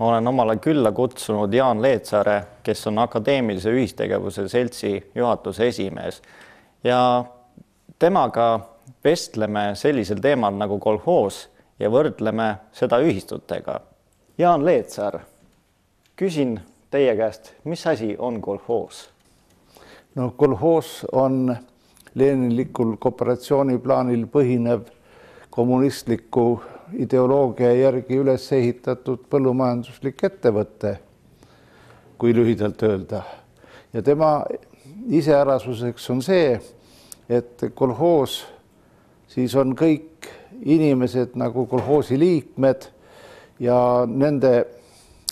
olen omale külla kutsunud Jaan Leetsaare, kes on Akadeemilise Ühistegevuse Seltsi juhatuse esimees ja temaga vestleme sellisel teemal nagu kolhoos ja võrdleme seda ühistutega. Jaan Leetsaar, küsin teie käest, mis asi on kolhoos? no kolhoos on Leninlikul kooperatsiooniplaanil põhinev kommunistliku ideoloogia järgi üles ehitatud põllumajanduslik ettevõte, kui lühidalt öelda. ja tema iseärasuseks on see, et kolhoos siis on kõik inimesed nagu kolhoosi liikmed ja nende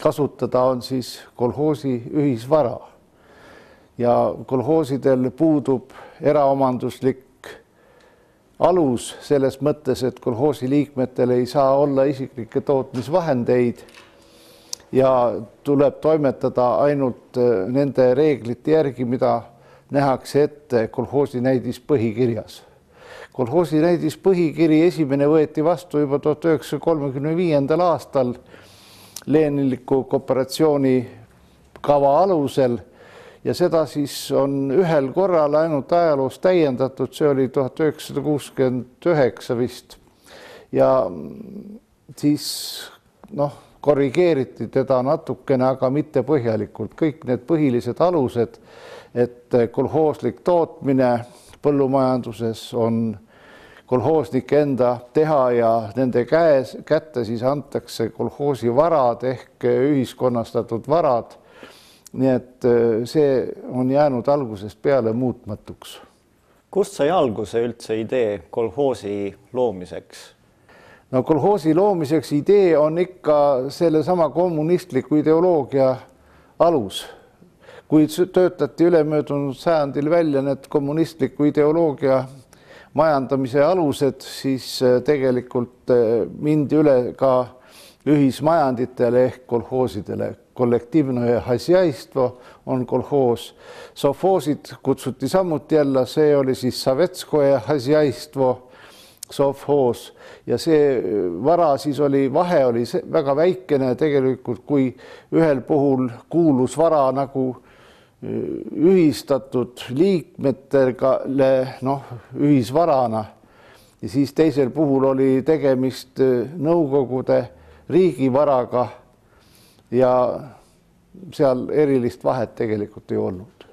kasutada on siis kolhoosi ühisvara. ja kolhoosidel puudub eraomanduslik alus selles mõttes, et kolhoosi liikmetel ei saa olla isiklikke tootmisvahendeid ja tuleb toimetada ainult äh, nende reeglite järgi, mida nähakse ette kolhoosi näidispõhikirjas. kolhoosi näidispõhikiri esimene võeti vastu juba tuhat üheksasaja kolmekümne viiendal aastal Leninliku kooperatsiooni kava alusel ja seda siis on ühel korral ainult ajaloos täiendatud, see oli tuhat üheksasada kuuskümmend üheksa vist. ja siis noh, korrigeeriti teda natukene, aga mitte põhjalikult, kõik need põhilised alused, et kolhooslik tootmine põllumajanduses on kolhoosnike enda teha ja nende käes, kätte siis antakse kolhoosivarad ehk ühiskonnastatud varad nii et äh, see on jäänud algusest peale muutmatuks. kust sai alguse üldse idee kolhoosi loomiseks? no kolhoosi loomiseks idee on ikka sellesama kommunistliku ideoloogia alus, kui töötati ülemöödunud sajandil välja need kommunistliku ideoloogia majandamise alused, siis äh, tegelikult äh, mindi üle ka ühismajanditele ehk kolhoosidele kollektiivne asjaistvu on kolhoos. sovhoosid kutsuti samuti alla, see oli siis Savetskoje asjaistvu sovhoos ja see äh, vara siis oli, vahe oli väga väikene tegelikult, kui ühel puhul kuulus vara nagu äh, ühistatud liikmetega noh, ühisvarana ja siis teisel puhul oli tegemist äh, Nõukogude riigivaraga ja seal erilist vahet tegelikult ei olnud.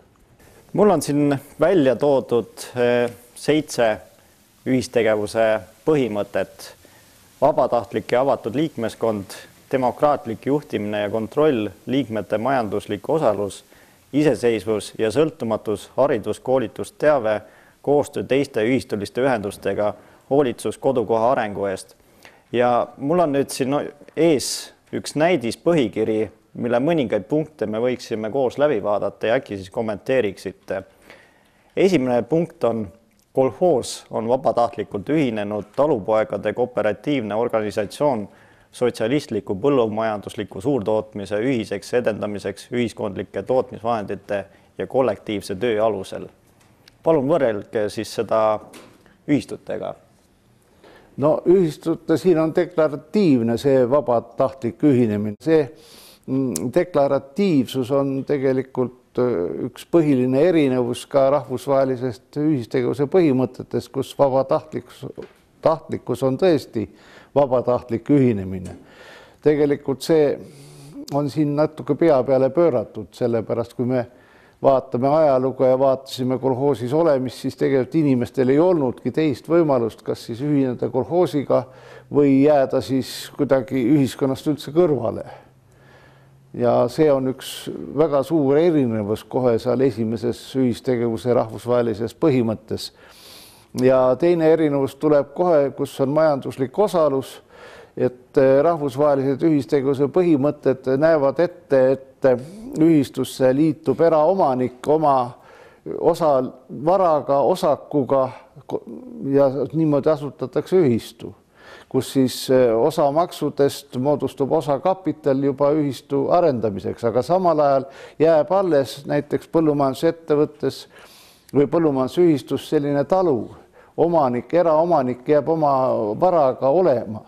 mul on siin välja toodud eh, seitse ühistegevuse põhimõtet. vabatahtlik ja avatud liikmeskond, demokraatlik juhtimine ja kontroll, liikmete majanduslik osalus, iseseisvus ja sõltumatus, haridus, koolitus, teave, koostöö teiste ühistuliste ühendustega, hoolitsus kodukoha arengu eest. ja mul on nüüd siin ees üks näidispõhikiri, mille mõningaid punkte me võiksime koos läbi vaadata ja äkki siis kommenteeriksite. esimene punkt on kolhoos on vabatahtlikult ühinenud talupoegade kooperatiivne organisatsioon sotsialistliku põllumajandusliku suurtootmise ühiseks edendamiseks ühiskondlike tootmisvahendite ja kollektiivse töö alusel. palun võrrelge siis seda ühistutega no ühistute, siin on deklaratiivne see vabatahtlik ühinemine, see mm, deklaratiivsus on tegelikult äh, üks põhiline erinevus ka rahvusvahelisest ühistegevuse põhimõtetest, kus vabatahtlikkus, tahtlikkus on tõesti vabatahtlik ühinemine. tegelikult see on siin natuke pea peale pööratud, sellepärast kui me vaatame ajalugu ja vaatasime kolhoosis olemist, siis tegelikult inimestel ei olnudki teist võimalust, kas siis ühineda kolhoosiga või jääda siis kuidagi ühiskonnast üldse kõrvale. ja see on üks väga suur erinevus kohe seal esimeses ühistegevuse rahvusvahelises põhimõttes. ja teine erinevus tuleb kohe, kus on majanduslik osalus, et eh, rahvusvahelised ühistegevuse põhimõtted näevad ette, et et ühistusse liitub eraomanik oma osa varaga, osakuga ja niimoodi asutatakse ühistu, kus siis eh, osa maksudest moodustub osa kapital juba ühistu arendamiseks, aga samal ajal jääb alles näiteks põllumajandusettevõttes või põllumajandusühistus selline talu omanik, eraomanik jääb oma varaga olema,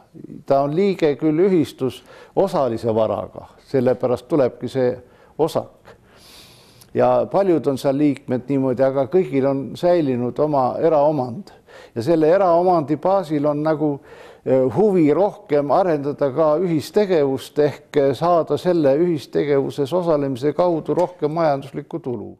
ta on liige küll ühistus osalise varaga, sellepärast tulebki see osak. ja paljud on seal liikmed niimoodi, aga kõigil on säilinud oma eraomand ja selle eraomandi baasil on nagu eh, huvi rohkem arendada ka ühistegevust ehk saada selle ühistegevuses osalemise kaudu rohkem majanduslikku tulu